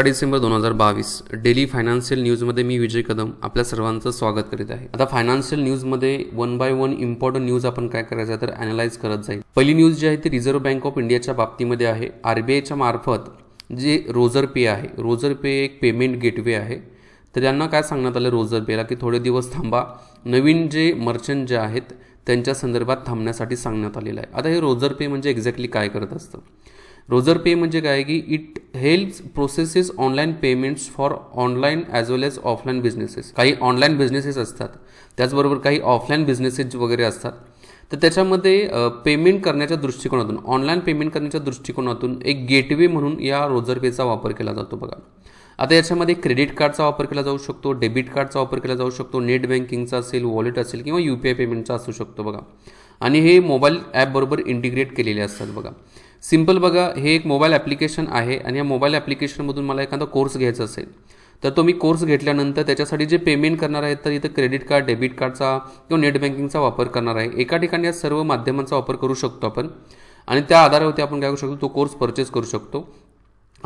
अठरा डिसेंबर दोन हजार बावीस डेली फायनान्शियल न्यूजमध्ये मी विजय कदम आपल्या सर्वांचं स्वागत करीत आहे आता फायनान्शियल न्यूजमध्ये one by one important news आपण काय करायचं तर अनालाइज करत जाईल पहिली न्यूज जी आहे ती रिझर्व्ह बँक ऑफ इंडियाच्या बाबतीमध्ये आहे आरबीआयच्या मार्फत जे रोजर पे आहे रोजर पे एक पेमेंट गेटवे आहे तर त्यांना काय सांगण्यात आलं रोजर पेला की थोडे दिवस थांबा नवीन जे मर्चंट जे आहेत त्यांच्या संदर्भात थांबण्यासाठी सांगण्यात आलेलं आहे आता हे रोजर पे म्हणजे एक्झॅक्टली काय करत असतं रोजर पे म्हणजे काय की it helps processes online payments for online as well as offline businesses काही ऑनलाईन बिझनेसेस असतात त्याचबरोबर काही ऑफलाईन बिझनेसेस वगैरे असतात तर त्याच्यामध्ये पेमेंट करण्याच्या दृष्टिकोनातून ऑनलाईन पेमेंट करण्याच्या दृष्टिकोनातून एक गेटवे म्हणून या रोजर पेचा वापर केला जातो बघा आता याच्यामध्ये क्रेडिट कार्डचा वापर केला जाऊ शकतो डेबिट कार्डचा वापर केला जाऊ शकतो नेट बँकिंगचा असेल वॉलेट असेल किंवा यू पी आय पेमेंटचा असू शकतो बघा आणि हे मोबाईल ॲपबरोबर इंटिग्रेट केलेले असतात बघा सिम्पल बघा हे एक मोबाईल ॲप्लिकेशन आहे आणि या मोबाईल ॲप्लिकेशनमधून मला एखादा कोर्स घ्यायचा असेल तर तो मी कोर्स घेतल्यानंतर त्याच्यासाठी जे पेमेंट करणार आहेत तर इथं क्रेडिट कार्ड डेबिट कार्डचा किंवा नेट बँकिंगचा वापर करणार आहे एका ठिकाणी या सर्व माध्यमांचा वापर करू शकतो आपण आणि त्या आधारावरती आपण काय करू शकतो तो कोर्स परचेस करू शकतो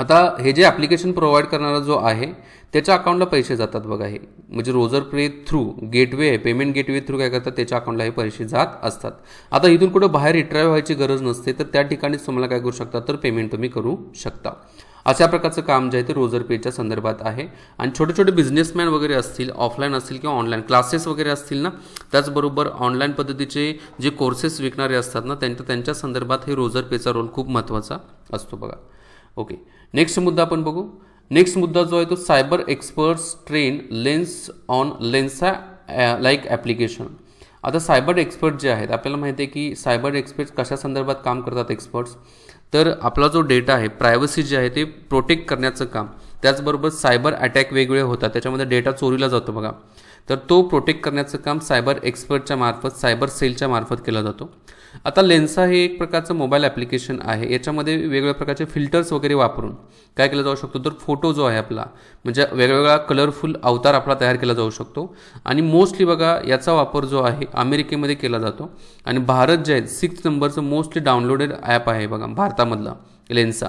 आता हे जे ॲप्लिकेशन प्रोव्हाइड करणारा जो आहे त्याच्या अकाउंटला पैसे जातात बघा हे म्हणजे Razorpay through gateway payment gateway through काय करतात त्याच्या अकाउंटला हे पैसे जात असतात आता इथून कुठं बाहेर रिट्राय व्हायची गरज नसते तर त्या ठिकाणीच तुम्हाला काय करू शकता तर पेमेंट तुम्ही करू शकता अशा प्रकारचं काम जे आहे ते रोजर पेच्या संदर्भात आहे आणि छोटे छोटे बिझनेसमॅन वगैरे असतील ऑफलाईन असतील किंवा ऑनलाईन क्लासेस वगैरे असतील ना त्याचबरोबर ऑनलाईन पद्धतीचे जे कोर्सेस विकणारे असतात ना त्यांच्या त्यांच्या संदर्भात हे रोजर पेचा रोल खूप महत्त्वाचा असतो बघा ओके नेक्स्ट मुद्दा आपण बघू नेक्स्ट मुद्दा जो आहे तो cyber experts train lens on लेन्सचा लाईक ॲप्लिकेशन आता सायबर एक्सपर्ट जे आहेत आपल्याला माहिती आहे की सायबर एक्सपर्ट्स कशा संदर्भात काम करतात एक्सपर्ट्स तर आपला जो डेटा आहे प्रायव्हसी जी आहे ते प्रोटेक्ट करण्याचं काम त्याचबरोबर सायबर अटॅक वेगवेगळे होतात त्याच्यामध्ये डेटा चोरीला जातो बघा तर तो प्रोटेक्ट करण्याचं काम सायबर एक्सपर्टच्या मार्फत सायबर सेलच्या मार्फत केला जातो आता लेन्सा हे एक प्रकारचं मोबाईल ॲप्लिकेशन आहे याच्यामध्ये वेगवेगळ्या प्रकारचे फिल्टर्स वगैरे वापरून काय केलं जाऊ शकतो तर फोटो जो आहे आपला म्हणजे वेगवेगळा कलरफुल अवतार आपला तयार केला जाऊ शकतो आणि मोस्टली बघा याचा वापर जो आहे अमेरिकेमध्ये केला जातो आणि भारत जे आहे सिक्स नंबरचं मोस्टली डाउनलोडेड ॲप आहे बघा भारतामधला लेन्सा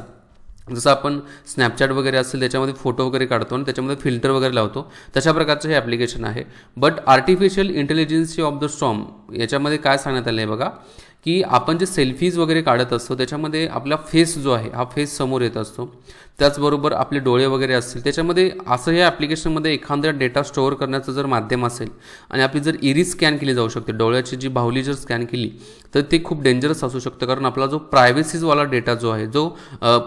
जसं आपण स्नॅपचॅट वगैरे असेल त्याच्यामध्ये फोटो वगैरे काढतो आणि त्याच्यामध्ये फिल्टर वगैरे लावतो तशा प्रकारचं हे ॲप्लिकेशन आहे but artificial intelligence of the storm याच्यामध्ये काय सांगण्यात आलं आहे बघा की आपण जे सेल्फीज वगैरे काढत असतो त्याच्यामध्ये आपला फेस जो आहे हा फेस समोर येत असतो त्याचबरोबर आपले डोळे वगैरे असतील त्याच्यामध्ये असं या ॲप्लिकेशनमध्ये एखादा डेटा स्टोअर करण्याचं जर माध्यम असेल आणि आपली जर इरी e स्कॅन केली जाऊ शकते डोळ्याची जी बाहुली जर स्कॅन केली तर ते खूप डेंजरस असू शकतं कारण आपला जो प्रायव्हसीजवाला डेटा जो आहे जो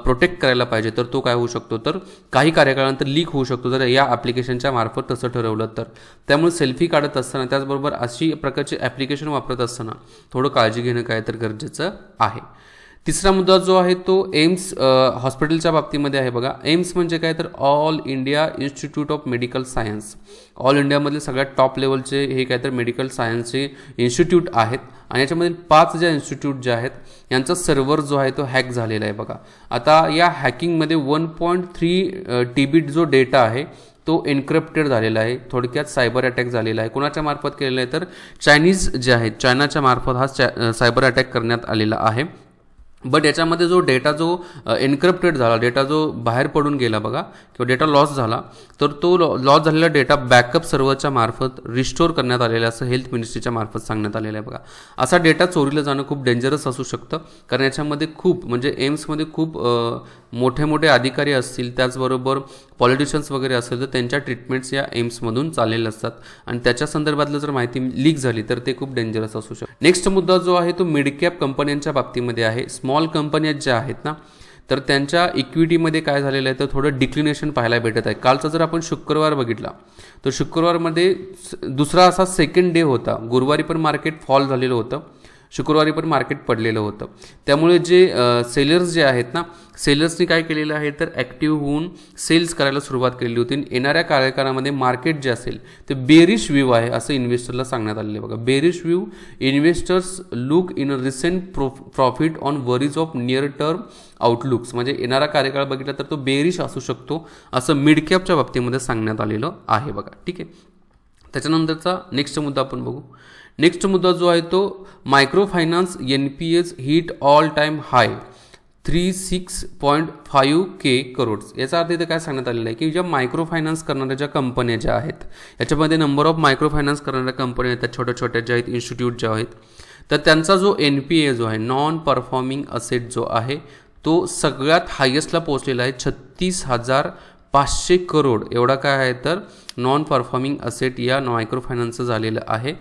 प्रोटेक्ट करायला पाहिजे तर तो काय होऊ शकतो तर काही कार्यकाळानंतर लीक होऊ शकतो जर या ॲप्लिकेशनच्या मार्फत तसं ठरवलं तर त्यामुळे सेल्फी काढत असताना त्याचबरोबर अशी प्रकारची ॲप्लिकेशन वापरत असताना थोडं काळजी घेणं काय तर गरजेचं आहे तिसरा मुद्दा जो आहे तो एम्स हॉस्पिटलच्या बाबतीमध्ये आहे बघा एम्स म्हणजे काय तर all India institute of medical science all इंडियामधले सगळ्यात टॉप लेवलचे हे काय तर मेडिकल सायन्सचे इन्स्टिट्यूट आहेत आणि याच्यामध्ये पाच ज्या इन्स्टिट्यूट ज्या आहेत यांचा सर्व्हर जो आहे तो हॅक झालेला आहे बघा आता या हॅकिंगमध्ये वन पॉईंट थ्री टीबीट जो डेटा आहे तो एन्क्रिप्टेड झालेला आहे थोडक्यात सायबर अटॅक झालेला आहे कोणाच्या मार्फत केलेला आहे तर चायनीज जे आहेत चायनाच्या मार्फत हा सायबर अटॅक करण्यात आलेला आहे बट याच्यामध्ये जो डेटा जो एन्क्रिप्टेड झाला डेटा जो बाहेर पडून गेला बघा किंवा डेटा लॉस झाला तर तो लॉस झालेला डेटा बॅकअप सर्व्हरच्या मार्फत रिस्टोअर करण्यात आलेला असं हेल्थ मिनिस्ट्रीच्या मार्फत सांगण्यात आलेलं आहे बघा असा डेटा चोरीला जाणं खूप डेंजरस असू शकतं कारण याच्यामध्ये खूप म्हणजे एम्समध्ये खूप मोठे मोठे अधिकारी असतील त्याचबरोबर पॉलिटिशियन्स वगैरे असेल तर त्यांच्या ट्रीटमेंट्स या एम्समधून चाललेल्या असतात आणि त्याच्या संदर्भातलं जर माहिती लीक झाली तर ते खूप डेंजरस असू शकतं नेक्स्ट मुद्दा जो आहे तो मिडकॅप कंपन्यांच्या बाबतीमध्ये आहे स्मॉल कंपन्या ज्या आहेत ना तर त्यांच्या इक्विटीमध्ये काय झालेलं आहे तर थोडं डिक्लिनेशन पाहायला भेटत आहे कालचा जर आपण शुक्रवार बघितला तर शुक्रवारमध्ये दुसरा असा सेकंड डे होता गुरुवारी पण मार्केट फॉल झालेलं होतं शुक्रवारी पण मार्केट पडलेलं होतं त्यामुळे जे सेलर्स जे आहेत ना सेलर्सनी काय केलेलं आहे तर ॲक्टिव्ह होऊन सेल्स करायला सुरुवात केलेली होती येणाऱ्या कार्यकाळामध्ये मार्केट जे असेल ते बेरिश व्यू आहे असं इन्व्हेस्टरला सांगण्यात आलेलं बघा bearish view investors look in a recent pro profit on worries of near term outlooks म्हणजे येणारा कार्यकाळ बघितला तर तो बेरिश असू शकतो असं मिड कॅपच्या बाबतीमध्ये सांगण्यात आलेलं आहे बघा ठीक आहे त्याच्यानंतरचा नेक्स्ट मुद्दा आपण बघू नेक्स्ट मुद्दा जो आहे तो micro finance N P S hit all time high three six point five K crores याचा अर्थ इथे काय सांगण्यात आलेलं आहे की ज्या मायक्रो फायनान्स करणाऱ्या ज्या कंपन्या ज्या आहेत याच्यामध्ये नंबर ऑफ मायक्रो फायनान्स करणाऱ्या कंपन्या आहेत त्या छोट्या छोट्या ज्या आहेत इन्स्टिट्यूट ज्या आहेत तर त्यांचा जो एन पी ए जो आहे नॉन परफॉर्मिंग असेट जो आहे तो सगळ्यात हायेस्टला पोहोचलेला आहे छत्तीस हजार पाचशे करोड एवढा काय आहे तर नॉन परफॉर्मिंग असेट या मायक्रो फायनान्सचं झालेलं आहे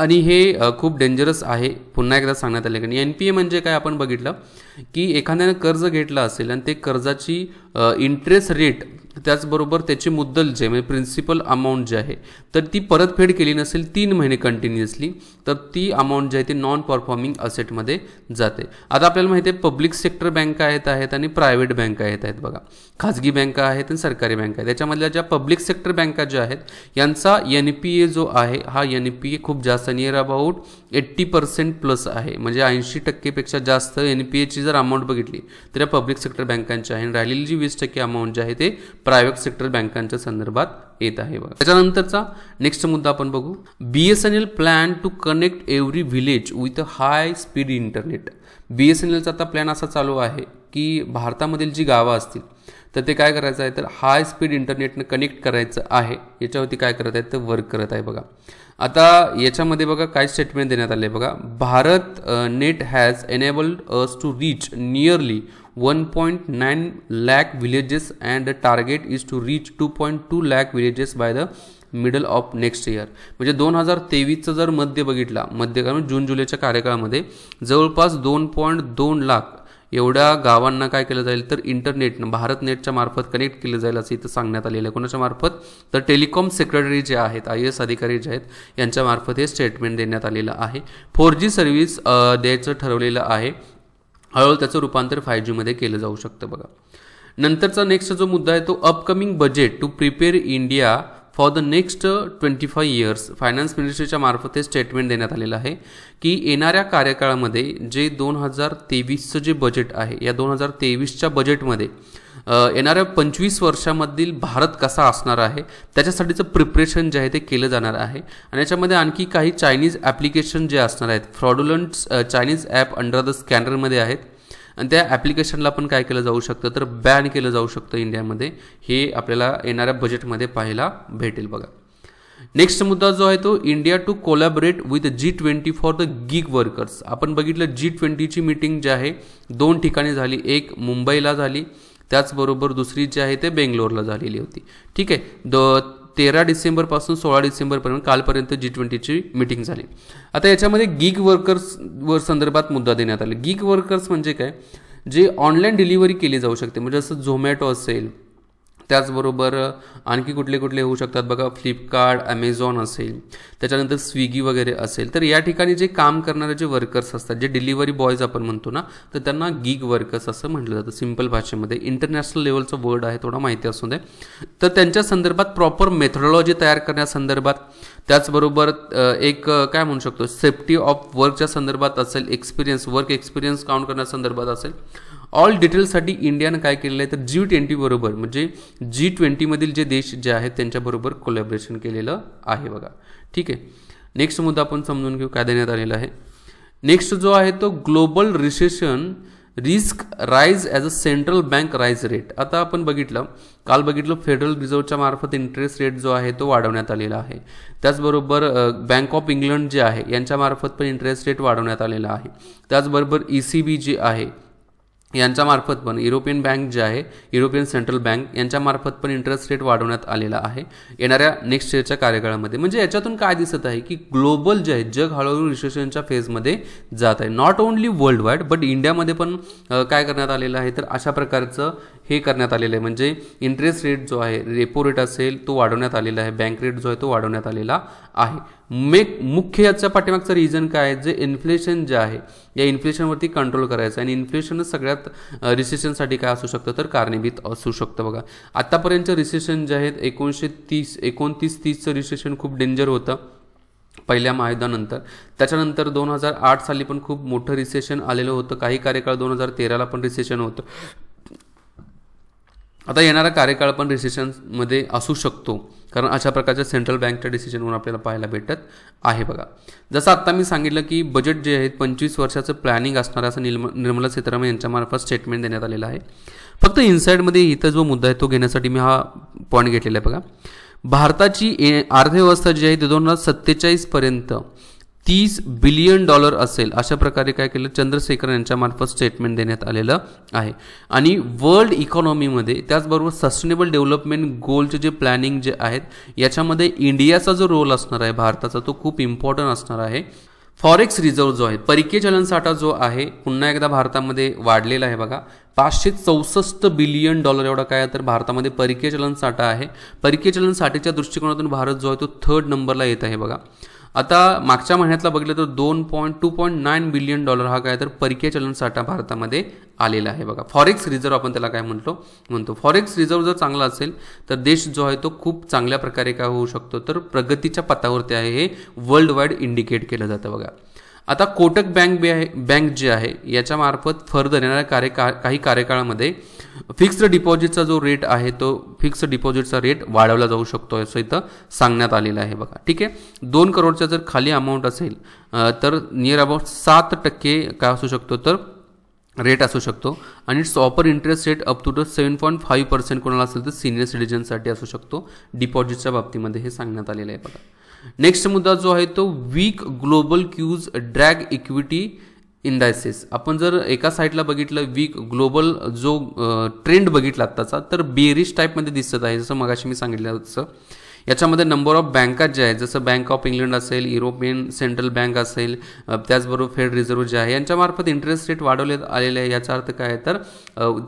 आणि हे खूप डेंजरस आहे पुन्हा एकदा सांगण्यात आले कारण एन पी ए म्हणजे काय आपण बघितलं की एखाद्यानं कर्ज घेतलं असेल आणि ते कर्जाची इंटरेस्ट रेट त्याचबरोबर त्याची मुद्दल जे म्हणजे प्रिन्सिपल अमाऊंट जे आहे तर ती परतफेड केली नसेल तीन महिने कंटिन्युअसली तर ती अमाऊंट जी आहे ती नॉन परफॉर्मिंग असेटमध्ये जाते आता आपल्याला माहिती आहे पब्लिक सेक्टर बँका आहेत आहेत आणि प्रायव्हेट बँका येत आहेत बघा खाजगी बँका आहेत आणि सरकारी बँका आहेत त्याच्यामधल्या ज्या पब्लिक सेक्टर बँका ज्या आहेत यांचा एन पी ए जो आहे हा एन पी ए खूप जास्त near about eighty percent plus आहे म्हणजे ऐंशी टक्केपेक्षा जास्त एन पी एची जर अमाऊंट बघितली तर या पब्लिक सेक्टर बँकांची आहे आणि राहिलेली जी वीस टक्के अमाऊंट जी आहे ते प्रायव्हेट सेक्टर बँकांच्या संदर्भात येत आहे बघा त्याच्यानंतरचा नेक्स्ट मुद्दा आपण बघू B S N L plan to connect every village with high speed internet B S N एलचा आता प्लॅन असा चालू आहे की भारतामधील जी गावं असतील तर ते काय करायचं आहे तर हाय स्पीड इंटरनेटनं कनेक्ट करायचं आहे याच्यावरती काय करत आहेत तर वर्क करत आहे बघा आता याच्यामध्ये बघा काय स्टेटमेंट देण्यात आले बघा Bharat net has enabled us to reach nearly one point nine lakh villages and the target is to reach two point two lakh villages by the middle of next year म्हणजे दोन हजार तेवीसचं जर मध्य बघितला मध्य म्हणजे जून जुलैच्या कार्यकाळामध्ये जवळपास दोन पॉईंट दोन लाख एवढ्या गावांना काय केलं जाईल तर इंटरनेटनं भारत नेटच्या मार्फत कनेक्ट केलं जाईल असं इथं सांगण्यात आलेलं आहे कोणाच्या मार्फत तर टेलिकॉम सेक्रेटरी जे आहेत आय एस अधिकारी जे आहेत यांच्या मार्फत हे स्टेटमेंट देण्यात आलेलं आहे फोर जी सर्व्हिस द्यायचं ठरवलेलं आहे हळूहळू त्याचं रूपांतर फाय जीमध्ये केलं जाऊ शकतं बघा नंतरचा नेक्स्ट जो मुद्दा आहे तो upcoming budget to prepare India for the next twenty five years finance मिनिस्ट्रीच्या मार्फत हे स्टेटमेंट देण्यात आलेलं आहे की येणाऱ्या कार्यकाळामध्ये जे दोन हजार तेवीसचं जे बजेट आहे या दोन हजार तेवीसच्या बजेटमध्ये येणाऱ्या पंचवीस वर्षामधील भारत कसा असणार आहे त्याच्यासाठीचं प्रिपरेशन जे आहे ते केलं जाणार आहे आणि याच्यामध्ये आणखी काही चायनीज ॲप्लिकेशन जे असणार आहेत fraudulent Chinese app under the स्कॅनरमध्ये आहेत आणि त्या ॲप्लिकेशनला पण काय केलं जाऊ शकतं तर बॅन केलं जाऊ शकतं इंडियामध्ये हे आपल्याला येणाऱ्या बजेटमध्ये पाहायला भेटेल बघा नेक्स्ट मुद्दा जो आहे तो India to collaborate with G twenty for the gig workers आपण बघितलं जी ट्वेंटीची मीटिंग जी आहे दोन ठिकाणी झाली एक मुंबईला झाली त्याचबरोबर दुसरी जी आहे ते बेंगलोरला झालेली होती ठीक आहे द तेरा डिसेंबरपासून सोळा डिसेंबरपर्यंत कालपर्यंत जी ट्वेंटीची मिटिंग झाली आता याच्यामध्ये वर्कर्स वर संदर्भात मुद्दा देण्यात आला गीग वर्कर्स म्हणजे काय जे ऑनलाईन डिलिव्हरी केली जाऊ शकते म्हणजे जसं झोमॅटो असेल त्याचबरोबर आणखी कुठले कुठले होऊ शकतात बघा फ्लिपकार्ट अमेझॉन असेल त्याच्यानंतर स्विगी वगैरे असेल तर या ठिकाणी जे काम करणारे जे वर्कर्स असतात जे डिलिव्हरी बॉयज आपण म्हणतो ना तर त्यांना गिग वर्कर्स असं म्हटलं जातं सिंपल भाषेमध्ये इंटरनॅशनल लेवलचं वर्ड आहे थोडा माहिती असू दे तर त्यांच्या संदर्भात प्रॉपर मेथडॉलॉजी तयार करण्यासंदर्भात त्याचबरोबर एक काय म्हणू शकतो सेफ्टी ऑफ वर्कच्या संदर्भात असेल एक्सपिरियन्स वर्क एक्सपिरियन्स काउंट करण्यासंदर्भात असेल ऑल डिटेल्ससाठी इंडियानं काय केलेलं आहे तर जी बरोबर म्हणजे जी ट्वेंटीमधील जे देश जे आहेत त्यांच्याबरोबर कोलॅबरेशन केलेलं आहे बघा ठीक आहे नेक्स्ट मुद्दा आपण समजून घेऊ काय देण्यात आलेला आहे नेक्स्ट जो आहे तो global recession risk rise as a central bank rise rate आता आपण बघितलं काल बघितलं फेडरल रिझर्वच्या मार्फत इंटरेस्ट रेट जो आहे तो वाढवण्यात आलेला आहे त्याचबरोबर बँक ऑफ इंग्लंड जे आहे यांच्या मार्फत पण इंटरेस्ट रेट वाढवण्यात आलेला आहे त्याचबरोबर ई सी बी जे आहे यांच्यामार्फत पण युरोपियन बँक जे आहे युरोपियन सेंट्रल बँक यांच्यामार्फत पण इंटरेस्ट रेट वाढवण्यात आलेला आहे येणाऱ्या नेक्स्ट इयरच्या कार्यकाळामध्ये म्हणजे याच्यातून काय दिसत आहे की ग्लोबल जे आहे जग हळूहळू रिसेशनच्या फेजमध्ये जात आहे not only world wide but इंडियामध्ये पण काय करण्यात आलेलं आहे तर अशा प्रकारचं हे करण्यात आलेलं आहे म्हणजे इंटरेस्ट रेट जो आहे रेपो रेट असेल तो वाढवण्यात आलेला आहे बँक रेट जो आहे तो वाढवण्यात आलेला आहे मे मुख्य याच्या पाठीमागचं रिझन काय आहे जे इन्फ्लेशन जे आहे या इन्फ्लेशनवरती कंट्रोल करायचं आणि इन्फ्लेशन सगळ्यात रिसेशनसाठी काय असू शकतं तर कारणीभूत असू शकतं बघा आतापर्यंत रिसेशन जे आहेत एकोणीसशे तीस एकोणतीस तीसचं रिसेशन खूप डेंजर होतं पहिल्या महायुद्धानंतर त्याच्यानंतर दोन हजार आठ साली पण खूप मोठं रिसेशन आलेलं होतं काही कार्यकाळ दोन हजार तेराला पण रिसेशन होतं आता येणारा कार्यकाळ पण रिसेशनमध्ये असू शकतो कारण अशा प्रकारच्या सेंट्रल बँकच्या डिसिजनवर आपल्याला पाहायला भेटत आहे बघा जसं आत्ता मी सांगितलं की बजेट जे आहे पंचवीस वर्षाचं प्लॅनिंग असणार असं निर्म निर्मला सीतारामन यांच्यामार्फत स्टेटमेंट देण्यात आलेलं आहे फक्त इन्साईडमध्ये इथं जो मुद्दा आहे तो घेण्यासाठी मी हा पॉईंट घेतलेला आहे बघा भारताची ए अर्थव्यवस्था जी आहे ती दोन हजार सत्तेचाळीसपर्यंत तीस बिलियन डॉलर असेल अशा प्रकारे काय केलं चंद्रशेखर यांच्या मार्फत स्टेटमेंट देण्यात आलेलं आहे आणि वर्ल्ड इकॉनॉमीमध्ये त्याचबरोबर सस्टेनेबल डेव्हलपमेंट गोलचे जे प्लॅनिंग जे आहेत याच्यामध्ये इंडियाचा जो रोल असणार आहे भारताचा तो खूप इम्पॉर्टंट असणार आहे फॉरेक्स रिझर्व जो आहे परकीय चलनसाठा जो आहे पुन्हा एकदा भारतामध्ये वाढलेला आहे बघा पाचशे चौसष्ट बिलियन डॉलर एवढा काय तर भारतामध्ये परकीय चलनसाठा आहे परकीय चलनसाठेच्या दृष्टिकोनातून भारत जो आहे तो थर्ड नंबरला येत आहे बघा आता मागच्या महिन्यातला बघितलं तर दोन point two point nine billion dollar हा काय तर परकीय चलन साठा भारतामध्ये आलेला आहे बघा फॉरेक्स रिझर्व आपण त्याला काय म्हणतो म्हणतो फॉरेक्स रिझर्व्ह जर चांगला असेल तर देश जो आहे तो खूप चांगल्या प्रकारे काय होऊ शकतो तर प्रगतीच्या पथावरती आहे हे वर्ल्ड वाईड इंडिकेट केलं जातं बघा आता कोटक बँक बी आहे बँक जे आहे याच्यामार्फत फर्दर येणाऱ्या कार्य काही कार्यकाळामध्ये फिक्स्ड डिपॉझिटचा जो रेट आहे तो फिक्स्ड डिपॉझिटचा रेट वाढवला जाऊ शकतो असं इथं सांगण्यात आलेलं आहे बघा ठीक आहे दोन करोडचा जर खाली अमाऊंट असेल तर नियर अबाउट सात टक्के काय असू शकतो तर रेट असू शकतो आणि सॉपर interest rate up to the seven point five percent कोणाला असेल तर सिनियर सिटीजनसाठी असू शकतो डिपॉझिटच्या बाबतीमध्ये हे सांगण्यात आलेलं आहे बघा नेक्स्ट मुद्दा जो आहे तो weak global cues drag equity indices आपण जर एका साईडला बघितलं वीक ग्लोबल जो ट्रेंड बघितला आत्ताचा तर बेरिश टाईपमध्ये दिसत आहे जसं मगाशी मी सांगितलं तसं याच्यामध्ये नंबर ऑफ बँका जे आहेत जसं बँक ऑफ इंग्लंड असेल युरोपियन सेंट्रल बँक असेल त्याचबरोबर फेड रिझर्व्ह जे आहे यांच्यामार्फत इंटरेस्ट रेट वाढवले आलेले आहे याचा अर्थ काय तर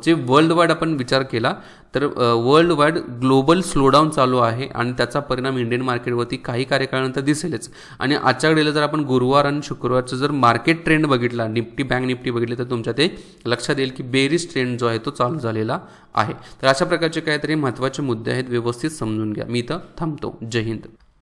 जे वर्ल्ड वाईड आपण विचार केला तर वर्ल्ड वाईड ग्लोबल स्लोडाऊन चालू आहे आणि त्याचा परिणाम इंडियन मार्केटवरती काही कार्यकाळानंतर दिसेलच आणि आजच्या घडीला जर आपण गुरुवार आणि शुक्रवारचं जर मार्केट ट्रेंड बघितला निफ्टी बँक निफ्टी बघितली तर तुमच्या ते लक्षात येईल की बेरीज ट्रेंड जो आहे तो चालू झालेला आहे तर अशा प्रकारचे काहीतरी महत्त्वाचे मुद्दे आहेत व्यवस्थित समजून घ्या मी इथं थांबतो जय हिंद